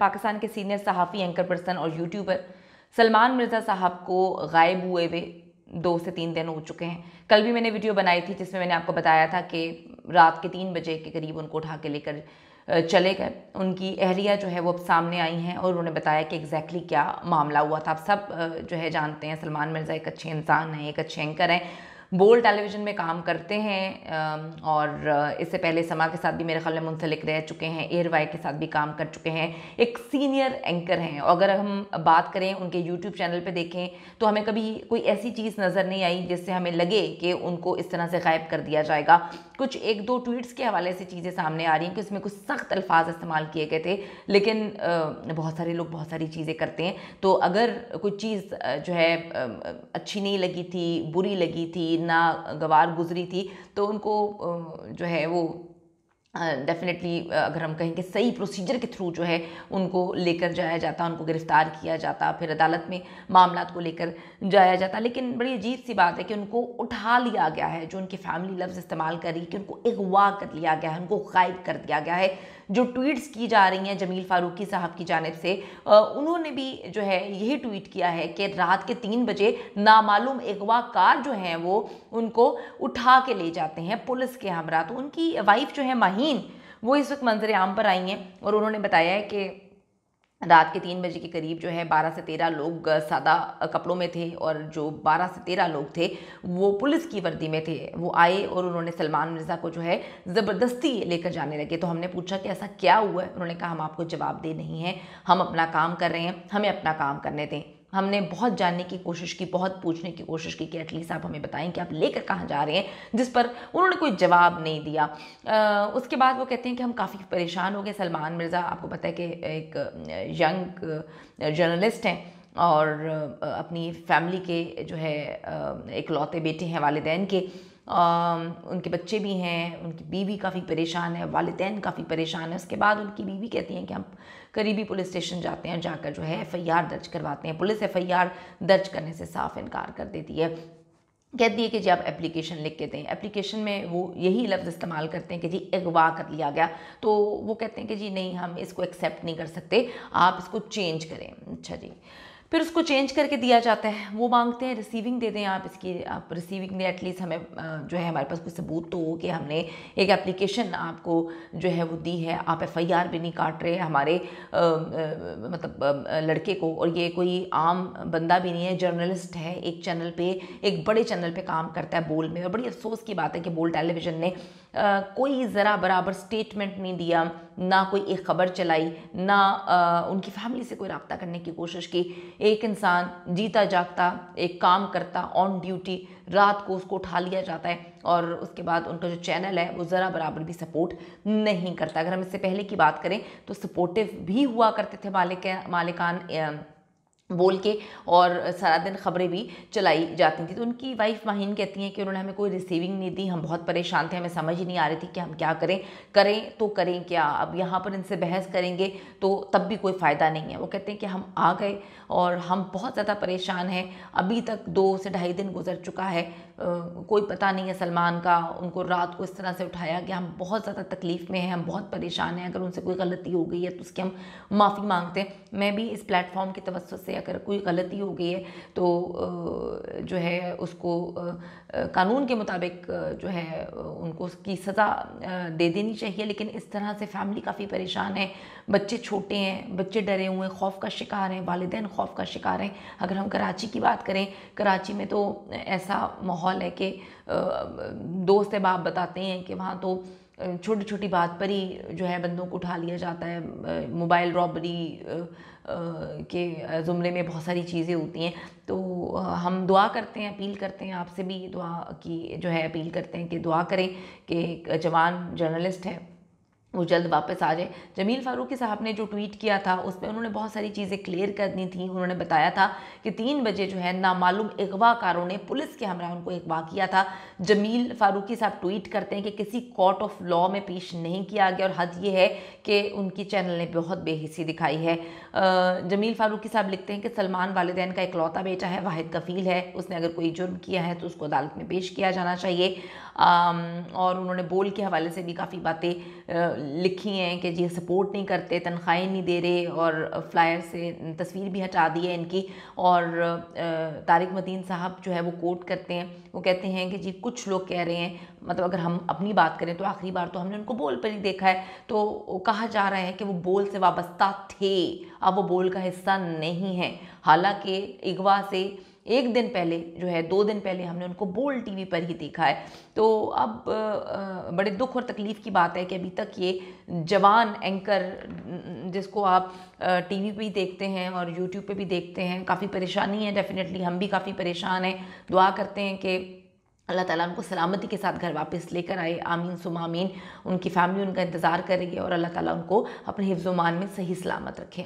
पाकिस्तान के सीनियर सहाफ़ी anchor person और यूट्यूबर सलमान मिर्ज़ा साहब को गायब हुए हुए दो से तीन दिन हो चुके हैं कल भी मैंने वीडियो बनाई थी जिसमें मैंने आपको बताया था कि रात के तीन बजे के करीब उनको उठा के लेकर चले गए उनकी अहलिया जो है वो अब सामने आई हैं और उन्होंने बताया कि एग्जैक्टली क्या मामला हुआ था आप सब जो है जानते हैं सलमान मिर्ज़ा एक अच्छे इंसान हैं एक अच्छे एंकर हैं बोल टेलीविज़न में काम करते हैं और इससे पहले समा के साथ भी मेरे ख्याल में मुंसलिक रह चुके हैं एयर वाई के साथ भी काम कर चुके हैं एक सीनियर एंकर हैं अगर हम बात करें उनके यूट्यूब चैनल पर देखें तो हमें कभी कोई ऐसी चीज़ नज़र नहीं आई जिससे हमें लगे कि उनको इस तरह से गायब कर दिया जाएगा कुछ एक दो ट्वीट्स के हवाले से चीज़ें सामने आ रही हैं कि उसमें कुछ सख्त अल्फाज इस्तेमाल किए गए थे लेकिन बहुत सारे लोग बहुत सारी चीज़ें करते हैं तो अगर कोई चीज़ जो है अच्छी नहीं लगी थी बुरी लगी थी नागवार गुजरी थी तो उनको जो है वो डेफिनेटली uh, अगर हम कहें कि सही प्रोसीजर के थ्रू जो है उनको लेकर जाया जाता उनको गिरफ़्तार किया जाता फिर अदालत में मामला को लेकर जाया जाता लेकिन बड़ी अजीब सी बात है कि उनको उठा लिया गया है जो उनकी फैमिली लफ्ज़ इस्तेमाल कर रही है कि उनको अगवा कर लिया गया है उनको गायब कर दिया गया है जो ट्वीट्स की जा रही हैं जमील फारूकी साहब की जानब से उन्होंने भी जो है यही ट्वीट किया है कि रात के तीन बजे नामालूम कार जो हैं वो उनको उठा के ले जाते हैं पुलिस के हमरा तो उनकी वाइफ जो है माहीन वो इस वक्त मंजर आम पर आई हैं और उन्होंने बताया है कि रात के तीन बजे के करीब जो है बारह से तेरह लोग सादा कपड़ों में थे और जो बारह से तेरह लोग थे वो पुलिस की वर्दी में थे वो आए और उन्होंने सलमान मिर्ज़ा को जो है ज़बरदस्ती लेकर जाने लगे तो हमने पूछा कि ऐसा क्या हुआ है उन्होंने कहा हम आपको जवाब दे नहीं हैं हम अपना काम कर रहे हैं हमें अपना काम करने दें हमने बहुत जानने की कोशिश की बहुत पूछने की कोशिश की कि एटलीस्ट आप हमें बताएं कि आप लेकर कहाँ जा रहे हैं जिस पर उन्होंने कोई जवाब नहीं दिया आ, उसके बाद वो कहते हैं कि हम काफ़ी परेशान हो गए सलमान मिर्ज़ा आपको पता है कि एक यंग जर्नलिस्ट हैं और अपनी फैमिली के जो है इकलौते बेटे हैं वालदेन के Um, उनके बच्चे भी हैं उनकी बीवी काफ़ी परेशान है वालदेन काफ़ी परेशान है उसके बाद उनकी बीवी कहती हैं कि हम करीबी पुलिस स्टेशन जाते हैं जाकर जो है एफ़ दर्ज करवाते हैं पुलिस एफ़ दर्ज करने से साफ इनकार कर देती है कहती है कि जी आप एप्लीकेशन लिख के दें एप्लीकेशन में वो यही लफ्ज़ इस्तेमाल करते हैं कि जी अगवा कर लिया गया तो वो कहते हैं कि जी नहीं हम इसको एक्सेप्ट नहीं कर सकते आप इसको चेंज करें अच्छा जी फिर उसको चेंज करके दिया जाता है वो मांगते हैं रिसीविंग दे दें आप इसकी आप रिसीविंग दें एटलीस्ट हमें जो है हमारे पास कोई सबूत तो हो कि हमने एक एप्लीकेशन आपको जो है वो दी है आप एफ भी नहीं काट रहे हमारे आ, मतलब लड़के को और ये कोई आम बंदा भी नहीं है जर्नलिस्ट है एक चैनल पर एक बड़े चैनल पर काम करता है बोल में और बड़ी अफसोस की बात है कि बोल टेलीविज़न ने Uh, कोई ज़रा बराबर स्टेटमेंट नहीं दिया ना कोई एक खबर चलाई ना uh, उनकी फैमिली से कोई रबता करने की कोशिश की एक इंसान जीता जागता एक काम करता ऑन ड्यूटी रात को उसको उठा लिया जाता है और उसके बाद उनका जो चैनल है वो ज़रा बराबर भी सपोर्ट नहीं करता अगर हम इससे पहले की बात करें तो सपोर्टिव भी हुआ करते थे मालिक मालिकान बोल के और सारा दिन खबरें भी चलाई जाती थी तो उनकी वाइफ माहिन कहती हैं कि उन्होंने हमें कोई रिसीविंग नहीं दी हम बहुत परेशान थे हमें समझ नहीं आ रही थी कि हम क्या करें करें तो करें क्या अब यहाँ पर इनसे बहस करेंगे तो तब भी कोई फ़ायदा नहीं है वो कहते हैं कि हम आ गए और हम बहुत ज़्यादा परेशान हैं अभी तक दो से ढाई दिन गुजर चुका है कोई पता नहीं है सलमान का उनको रात को इस तरह से उठाया कि हम बहुत ज़्यादा तकलीफ़ में हैं हम बहुत परेशान हैं अगर उनसे कोई गलती हो गई है तो उसकी हम माफ़ी मांगते हैं मैं भी इस प्लेटफॉर्म की तवस्त से अगर कोई गलती हो गई है तो जो है उसको कानून के मुताबिक जो है उनको उसकी सज़ा दे देनी चाहिए लेकिन इस तरह से फैमिली काफ़ी परेशान है बच्चे छोटे हैं बच्चे डरे हुए हैं खौफ का शिकार हैं वालदेन खौफ का शिकार हैं अगर हम कराची की बात करें कराची में तो ऐसा माहौल है कि दोस्त अहबाब बताते हैं कि वहाँ तो छोटी छोटी बात पर ही जो है बंदों को उठा लिया जाता है मोबाइल रॉबरी के ज़ुमले में बहुत सारी चीज़ें होती हैं तो हम दुआ करते हैं अपील करते हैं आपसे भी दुआ की जो है अपील करते हैं कि दुआ करें कि एक जवान जर्नलिस्ट है वो जल्द वापस आ जाए जमील फ़ारूकी साहब ने जो ट्वीट किया था उस पर उन्होंने बहुत सारी चीज़ें क्लियर कर दी थी उन्होंने बताया था कि तीन बजे जो है नामालूम अगवाकारों ने पुलिस के हमरा उनको अगवा किया था जमील फ़ारूकी साहब ट्वीट करते हैं कि किसी कोर्ट ऑफ लॉ में पेश नहीं किया गया और हद ये है कि उनकी चैनल ने बहुत बेहिसी दिखाई है जमील फ़ारूकी साहब लिखते हैं कि सलमान वालदेन का इकलौता बेटा है वाहिद कफ़ील है उसने अगर कोई जुर्म किया है तो उसको अदालत में पेश किया जाना चाहिए और उन्होंने बोल के हवाले से भी काफ़ी बातें लिखी हैं कि जी सपोर्ट नहीं करते तनख्वाहें नहीं दे रहे और फ्लायर से तस्वीर भी हटा दी है इनकी और तारिक मदीन साहब जो है वो कोट करते हैं वो कहते हैं कि जी कुछ लोग कह रहे हैं मतलब अगर हम अपनी बात करें तो आखिरी बार तो हमने उनको बोल पर ही देखा है तो कहा जा रहा है कि वो बोल से वाबस्ता थे अब वो बोल का हिस्सा नहीं है हालांकि इगवा से एक दिन पहले जो है दो दिन पहले हमने उनको बोल टीवी पर ही देखा है तो अब बड़े दुख और तकलीफ़ की बात है कि अभी तक ये जवान एंकर जिसको आप टीवी पे भी देखते हैं और यूट्यूब पे भी देखते हैं काफ़ी परेशानी है डेफ़िनेटली हम भी काफ़ी परेशान हैं दुआ करते हैं कि अल्लाह ताला उनको सलामती के साथ घर वापस लेकर आए आमीन सुम उनकी फैमिली उनका इंतज़ार कर रही है और अल्लाह ताला उनको अपने हिफ्ज़ुमान में सही सलामत रखें